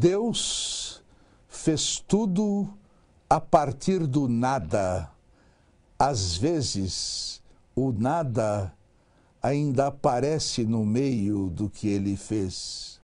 Deus fez tudo a partir do nada. Às vezes, o nada ainda aparece no meio do que ele fez.